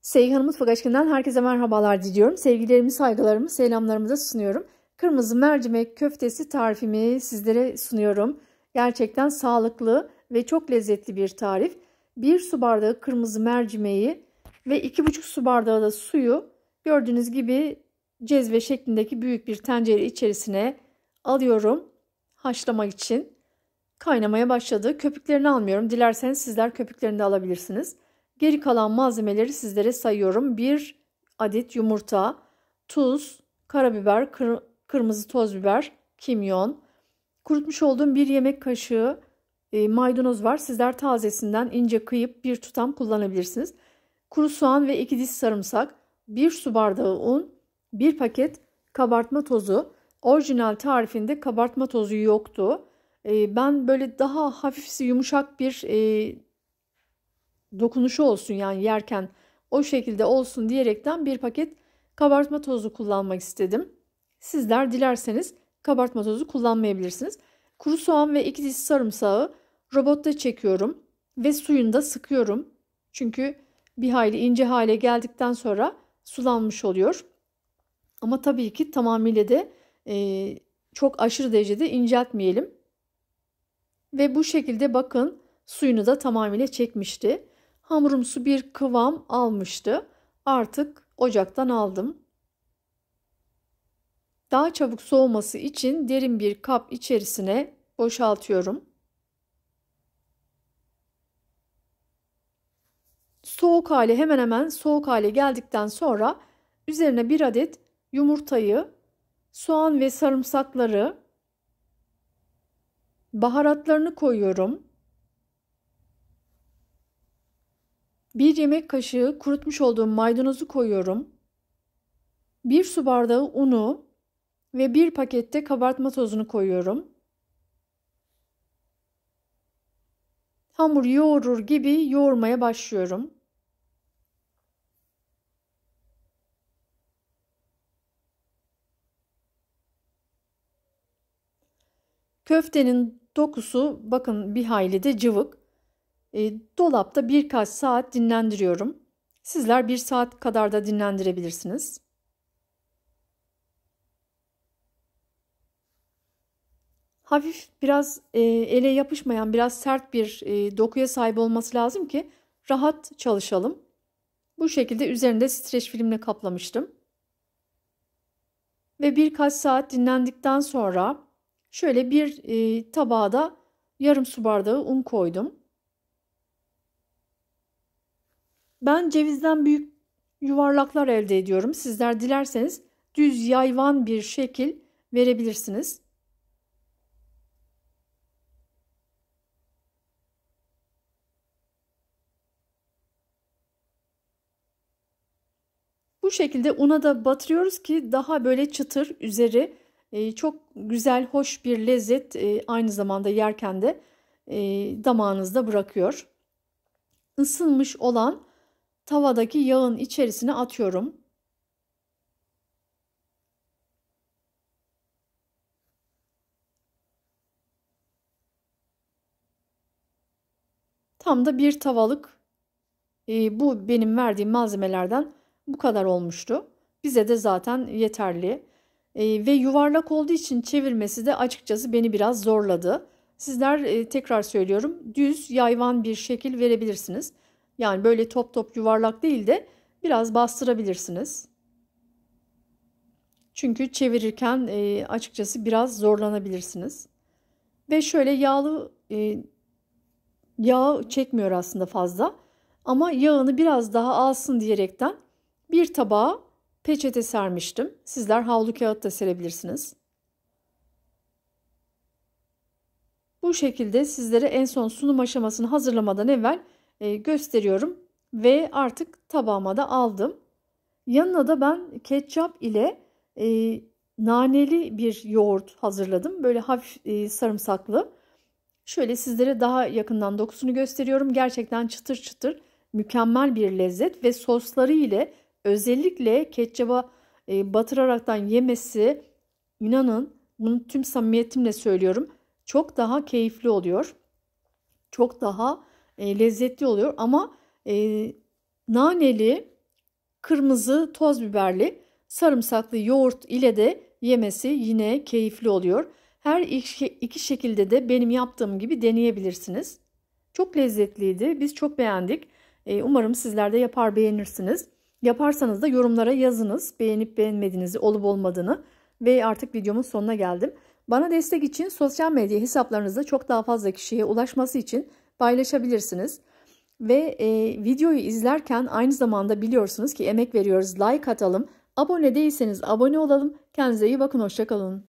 Seyhan Mutfak Aşkı'ndan herkese merhabalar diliyorum. Sevgilerimi, saygılarımı, selamlarımı da sunuyorum. Kırmızı mercimek köftesi tarifimi sizlere sunuyorum. Gerçekten sağlıklı ve çok lezzetli bir tarif. 1 su bardağı kırmızı mercimeği ve 2,5 su bardağı da suyu gördüğünüz gibi cezve şeklindeki büyük bir tencere içerisine alıyorum haşlama için. Kaynamaya başladı. Köpüklerini almıyorum. Dilerseniz sizler köpüklerini de alabilirsiniz. Geri kalan malzemeleri sizlere sayıyorum. 1 adet yumurta, tuz, karabiber, kır kırmızı toz biber, kimyon, kurutmuş olduğum bir yemek kaşığı e, maydanoz var. Sizler tazesinden ince kıyıp bir tutam kullanabilirsiniz. Kuru soğan ve 2 diş sarımsak, 1 su bardağı un, 1 paket kabartma tozu. Orijinal tarifinde kabartma tozu yoktu. E, ben böyle daha hafifsi yumuşak bir e, dokunuşu olsun yani yerken o şekilde olsun diyerekten bir paket kabartma tozu kullanmak istedim. Sizler dilerseniz kabartma tozu kullanmayabilirsiniz. Kuru soğan ve iki diş sarımsağı robotta çekiyorum ve suyunda sıkıyorum. Çünkü bir hayli ince hale geldikten sonra sulanmış oluyor. Ama tabii ki tamamıyla de e, çok aşırı derecede inceltmeyelim. Ve bu şekilde bakın suyunu da tamamıyla çekmişti. Hamurumsu bir kıvam almıştı. Artık ocaktan aldım. Daha çabuk soğuması için derin bir kap içerisine boşaltıyorum. Soğuk hale hemen hemen soğuk hale geldikten sonra üzerine bir adet yumurtayı, soğan ve sarımsakları, baharatlarını koyuyorum. 1 yemek kaşığı kurutmuş olduğum maydanozu koyuyorum. 1 su bardağı unu ve 1 pakette kabartma tozunu koyuyorum. Hamur yoğurur gibi yoğurmaya başlıyorum. Köftenin dokusu bakın bir hayli de cıvık e, dolapta birkaç saat dinlendiriyorum. Sizler bir saat kadar da dinlendirebilirsiniz. Hafif biraz e, ele yapışmayan, biraz sert bir e, dokuya sahip olması lazım ki rahat çalışalım. Bu şekilde üzerinde streç filmle kaplamıştım. Ve birkaç saat dinlendikten sonra şöyle bir e, tabağa da yarım su bardağı un koydum. Ben cevizden büyük yuvarlaklar elde ediyorum. Sizler dilerseniz düz yayvan bir şekil verebilirsiniz. Bu şekilde una da batırıyoruz ki daha böyle çıtır üzeri e, çok güzel, hoş bir lezzet e, aynı zamanda yerken de e, damağınızda bırakıyor. Isınmış olan tavadaki yağın içerisine atıyorum. Tam da bir tavalık e, bu benim verdiğim malzemelerden bu kadar olmuştu. Bize de zaten yeterli. E, ve yuvarlak olduğu için çevirmesi de açıkçası beni biraz zorladı. Sizler e, tekrar söylüyorum düz yayvan bir şekil verebilirsiniz. Yani böyle top top yuvarlak değil de biraz bastırabilirsiniz. Çünkü çevirirken e, açıkçası biraz zorlanabilirsiniz. Ve şöyle yağlı e, yağ çekmiyor aslında fazla. Ama yağını biraz daha alsın diyerekten bir tabağa peçete sermiştim. Sizler havlu kağıt da serebilirsiniz. Bu şekilde sizlere en son sunum aşamasını hazırlamadan evvel e, gösteriyorum ve artık tabağıma da aldım. Yanına da ben ketçap ile e, naneli bir yoğurt hazırladım. Böyle hafif e, sarımsaklı. Şöyle sizlere daha yakından dokusunu gösteriyorum. Gerçekten çıtır çıtır mükemmel bir lezzet ve sosları ile özellikle ketçaba e, batıraraktan yemesi inanın bunu tüm samimiyetimle söylüyorum. Çok daha keyifli oluyor. Çok daha e, lezzetli oluyor. Ama e, naneli, kırmızı toz biberli, sarımsaklı yoğurt ile de yemesi yine keyifli oluyor. Her iki şekilde de benim yaptığım gibi deneyebilirsiniz. Çok lezzetliydi. Biz çok beğendik. E, umarım sizler de yapar beğenirsiniz. Yaparsanız da yorumlara yazınız. Beğenip beğenmediğinizi, olup olmadığını. Ve artık videomun sonuna geldim. Bana destek için sosyal medya hesaplarınızda çok daha fazla kişiye ulaşması için paylaşabilirsiniz. Ve e, videoyu izlerken aynı zamanda biliyorsunuz ki emek veriyoruz. Like atalım. Abone değilseniz abone olalım. Kendinize iyi bakın. Hoşçakalın.